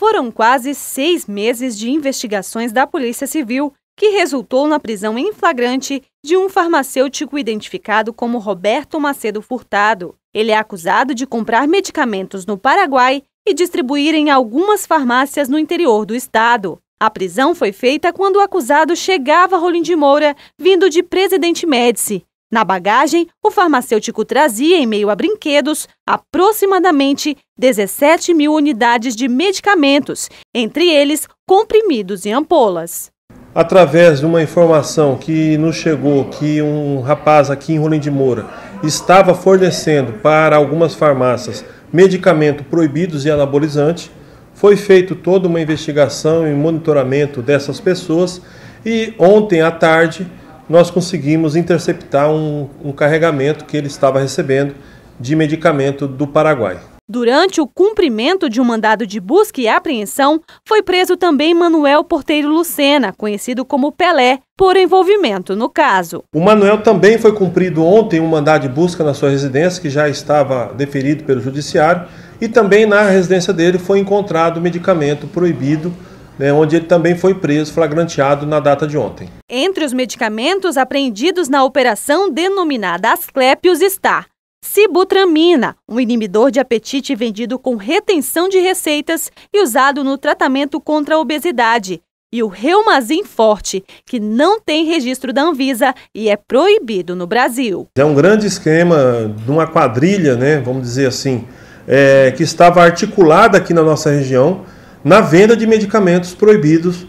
Foram quase seis meses de investigações da Polícia Civil, que resultou na prisão em flagrante de um farmacêutico identificado como Roberto Macedo Furtado. Ele é acusado de comprar medicamentos no Paraguai e distribuir em algumas farmácias no interior do estado. A prisão foi feita quando o acusado chegava a Rolim de Moura, vindo de Presidente Médici. Na bagagem, o farmacêutico trazia, em meio a brinquedos, aproximadamente 17 mil unidades de medicamentos, entre eles comprimidos e ampolas através de uma informação que nos chegou que um rapaz aqui em Rolim de Moura estava fornecendo para algumas farmácias medicamento proibidos e anabolizantes, foi feita toda uma investigação e monitoramento dessas pessoas e ontem à tarde nós conseguimos interceptar um, um carregamento que ele estava recebendo de medicamento do Paraguai. Durante o cumprimento de um mandado de busca e apreensão, foi preso também Manuel Porteiro Lucena, conhecido como Pelé, por envolvimento no caso. O Manuel também foi cumprido ontem um mandado de busca na sua residência, que já estava deferido pelo Judiciário, e também na residência dele foi encontrado medicamento proibido né, onde ele também foi preso, flagranteado na data de ontem. Entre os medicamentos apreendidos na operação denominada Asclepios está Sibutramina, um inibidor de apetite vendido com retenção de receitas e usado no tratamento contra a obesidade. E o Reumazin Forte, que não tem registro da Anvisa e é proibido no Brasil. É um grande esquema de uma quadrilha, né, vamos dizer assim, é, que estava articulada aqui na nossa região na venda de medicamentos proibidos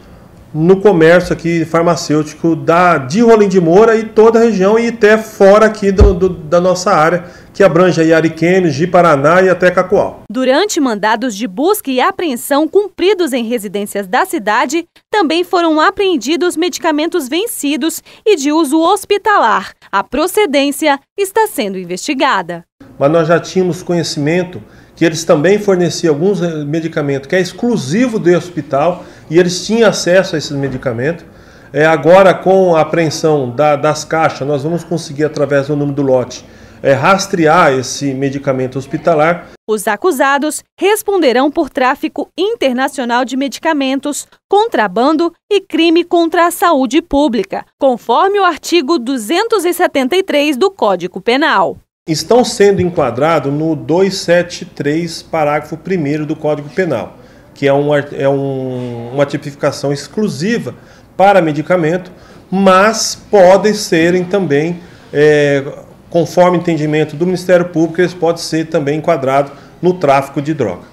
no comércio aqui farmacêutico da, de Rolim de Moura e toda a região e até fora aqui do, do, da nossa área, que abrange aí Ariquemes, de Paraná e até Cacoal. Durante mandados de busca e apreensão cumpridos em residências da cidade, também foram apreendidos medicamentos vencidos e de uso hospitalar. A procedência está sendo investigada. Mas nós já tínhamos conhecimento que eles também forneciam alguns eh, medicamentos que é exclusivo do hospital e eles tinham acesso a esses medicamentos. É, agora, com a apreensão da, das caixas, nós vamos conseguir, através do número do lote, é, rastrear esse medicamento hospitalar. Os acusados responderão por tráfico internacional de medicamentos, contrabando e crime contra a saúde pública, conforme o artigo 273 do Código Penal. Estão sendo enquadrados no 273, parágrafo 1 do Código Penal que é, um, é um, uma tipificação exclusiva para medicamento, mas podem serem também, é, conforme entendimento do Ministério Público, eles podem ser também enquadrados no tráfico de droga.